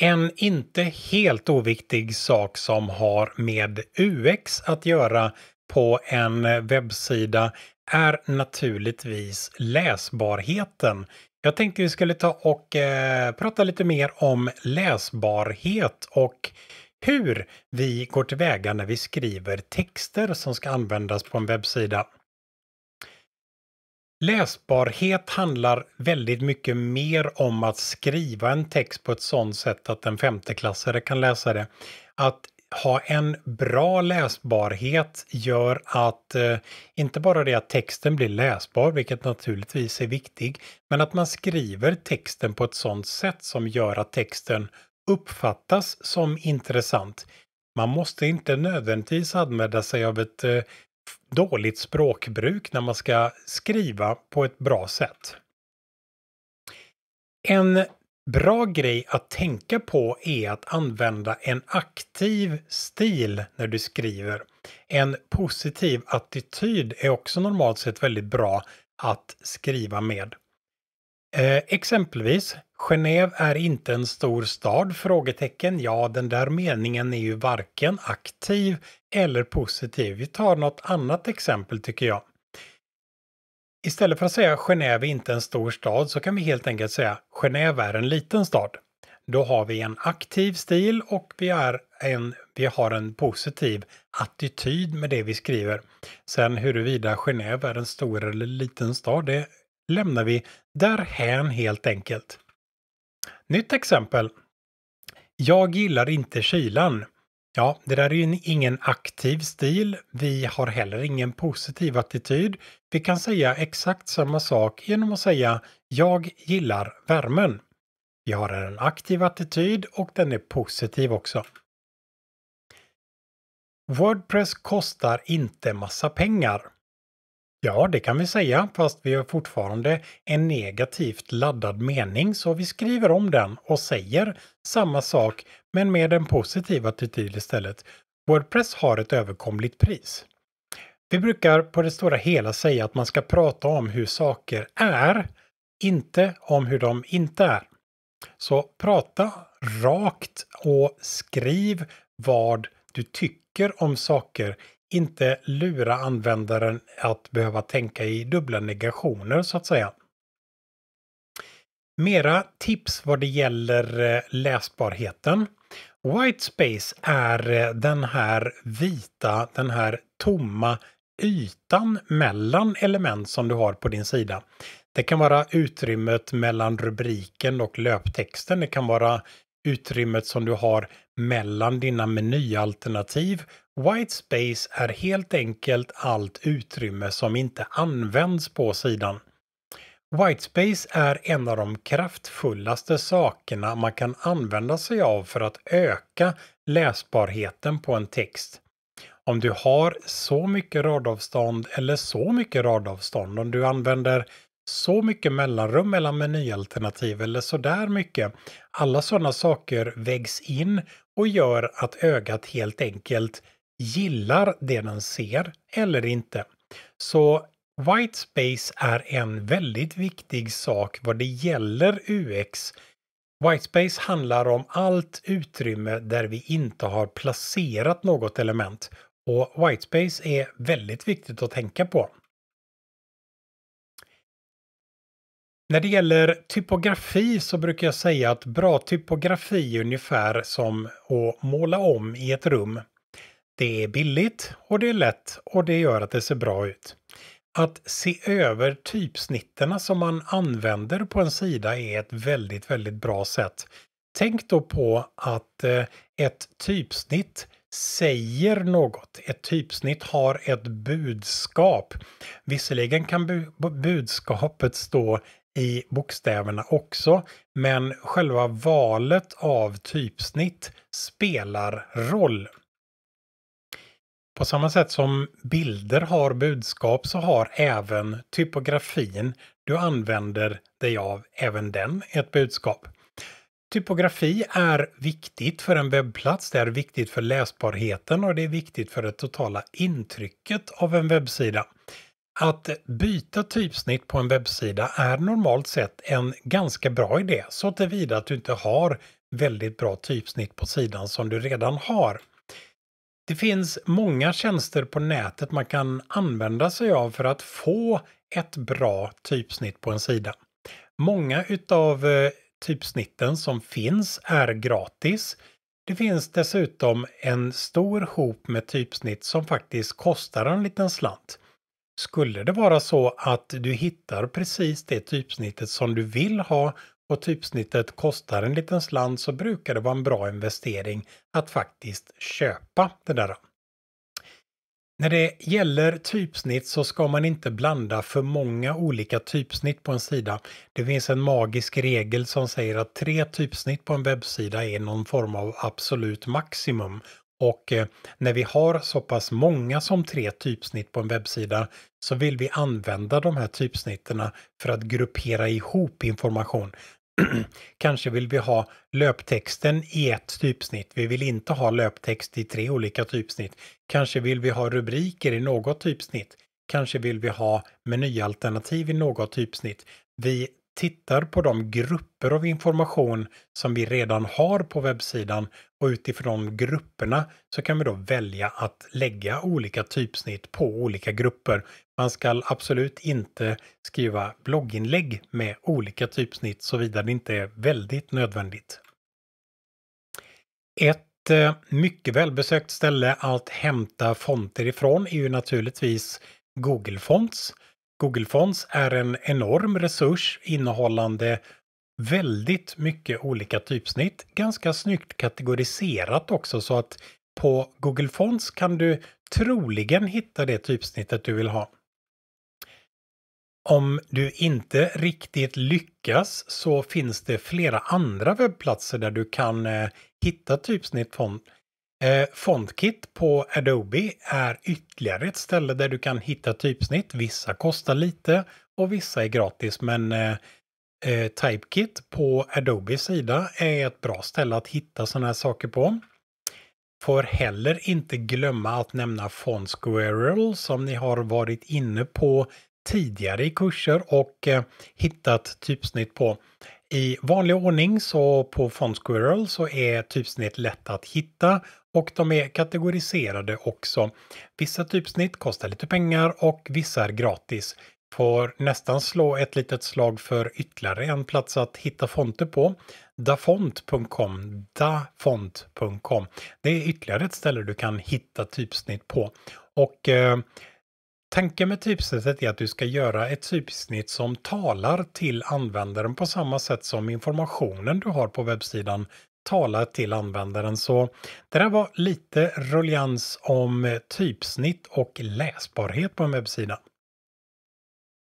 En inte helt oviktig sak som har med UX att göra på en webbsida är naturligtvis läsbarheten. Jag tänkte vi skulle ta och eh, prata lite mer om läsbarhet och hur vi går tillväga när vi skriver texter som ska användas på en webbsida. Läsbarhet handlar väldigt mycket mer om att skriva en text på ett sådant sätt att en femteklassare kan läsa det. Att ha en bra läsbarhet gör att eh, inte bara det att texten blir läsbar, vilket naturligtvis är viktigt, men att man skriver texten på ett sådant sätt som gör att texten uppfattas som intressant. Man måste inte nödvändigtvis använda sig av ett eh, dåligt språkbruk när man ska skriva på ett bra sätt. En bra grej att tänka på är att använda en aktiv stil när du skriver. En positiv attityd är också normalt sett väldigt bra att skriva med. Eh, exempelvis, Genève är inte en stor stad? Frågetecken. Ja, den där meningen är ju varken aktiv eller positiv. Vi tar något annat exempel tycker jag. Istället för att säga Genève är inte en stor stad så kan vi helt enkelt säga Genève är en liten stad. Då har vi en aktiv stil och vi, är en, vi har en positiv attityd med det vi skriver. Sen huruvida Genève är en stor eller liten stad, det lämnar vi därhän helt enkelt. Nytt exempel. Jag gillar inte kylan. Ja, det där är ju ingen aktiv stil. Vi har heller ingen positiv attityd. Vi kan säga exakt samma sak genom att säga jag gillar värmen. Vi har en aktiv attityd och den är positiv också. Wordpress kostar inte massa pengar. Ja, det kan vi säga, fast vi har fortfarande en negativt laddad mening så vi skriver om den och säger samma sak men med en positiv attityd istället. Wordpress har ett överkomligt pris. Vi brukar på det stora hela säga att man ska prata om hur saker är, inte om hur de inte är. Så prata rakt och skriv vad du tycker om saker inte lura användaren att behöva tänka i dubbla negationer så att säga. Mera tips vad det gäller eh, läsbarheten. White space är eh, den här vita, den här tomma ytan mellan element som du har på din sida. Det kan vara utrymmet mellan rubriken och löptexten. Det kan vara utrymmet som du har mellan dina menyalternativ. White space är helt enkelt allt utrymme som inte används på sidan. White Space är en av de kraftfullaste sakerna man kan använda sig av för att öka läsbarheten på en text. Om du har så mycket radavstånd eller så mycket radavstånd, om du använder så mycket mellanrum mellan menyalternativ eller så där mycket. Alla sådana saker vägs in och gör att ögat helt enkelt gillar det den ser eller inte. Så White Space är en väldigt viktig sak vad det gäller UX. White Space handlar om allt utrymme där vi inte har placerat något element och White Space är väldigt viktigt att tänka på. När det gäller typografi så brukar jag säga att bra typografi är ungefär som att måla om i ett rum. Det är billigt och det är lätt och det gör att det ser bra ut. Att se över typsnitterna som man använder på en sida är ett väldigt, väldigt bra sätt. Tänk då på att eh, ett typsnitt säger något. Ett typsnitt har ett budskap. Visserligen kan bu budskapet stå i bokstäverna också. Men själva valet av typsnitt spelar roll. På samma sätt som bilder har budskap så har även typografin du använder dig av, även den, ett budskap. Typografi är viktigt för en webbplats, det är viktigt för läsbarheten och det är viktigt för det totala intrycket av en webbsida. Att byta typsnitt på en webbsida är normalt sett en ganska bra idé så tillvida att du inte har väldigt bra typsnitt på sidan som du redan har. Det finns många tjänster på nätet man kan använda sig av för att få ett bra typsnitt på en sida. Många utav eh, typsnitten som finns är gratis. Det finns dessutom en stor hop med typsnitt som faktiskt kostar en liten slant. Skulle det vara så att du hittar precis det typsnittet som du vill ha och typsnittet kostar en liten slant så brukar det vara en bra investering att faktiskt köpa det där. När det gäller typsnitt så ska man inte blanda för många olika typsnitt på en sida. Det finns en magisk regel som säger att tre typsnitt på en webbsida är någon form av absolut maximum. Och eh, när vi har så pass många som tre typsnitt på en webbsida så vill vi använda de här typsnitterna för att gruppera ihop information. Kanske vill vi ha löptexten i ett typsnitt. Vi vill inte ha löptext i tre olika typsnitt. Kanske vill vi ha rubriker i något typsnitt. Kanske vill vi ha menyalternativ i något typsnitt. Vi tittar på de grupper av information som vi redan har på webbsidan och utifrån grupperna så kan vi då välja att lägga olika typsnitt på olika grupper. Man ska absolut inte skriva blogginlägg med olika typsnitt såvida det inte är väldigt nödvändigt. Ett eh, mycket välbesökt ställe att hämta fonter ifrån är ju naturligtvis Google Fonts. Google Fonts är en enorm resurs innehållande väldigt mycket olika typsnitt. Ganska snyggt kategoriserat också så att på Google Fonts kan du troligen hitta det typsnittet du vill ha. Om du inte riktigt lyckas så finns det flera andra webbplatser där du kan eh, hitta typsnitt Eh, Fontkit på Adobe är ytterligare ett ställe där du kan hitta typsnitt. Vissa kostar lite och vissa är gratis men eh, eh Typekit på Adobes sida är ett bra ställe att hitta sådana här saker på. Får heller inte glömma att nämna Fontsquirrel som ni har varit inne på tidigare i kurser och eh, hittat typsnitt på. I vanlig ordning så på Fontsquirrel så är typsnitt lätt att hitta och de är kategoriserade också. Vissa typsnitt kostar lite pengar och vissa är gratis. Får nästan slå ett litet slag för ytterligare en plats att hitta fonter på. Dafont.com, dafont.com. Det är ytterligare ett ställe du kan hitta typsnitt på. Och eh, Tanken med typsnittet är att du ska göra ett typsnitt som talar till användaren på samma sätt som informationen du har på webbsidan talar till användaren. Så det där var lite ruljans om typsnitt och läsbarhet på en webbsida.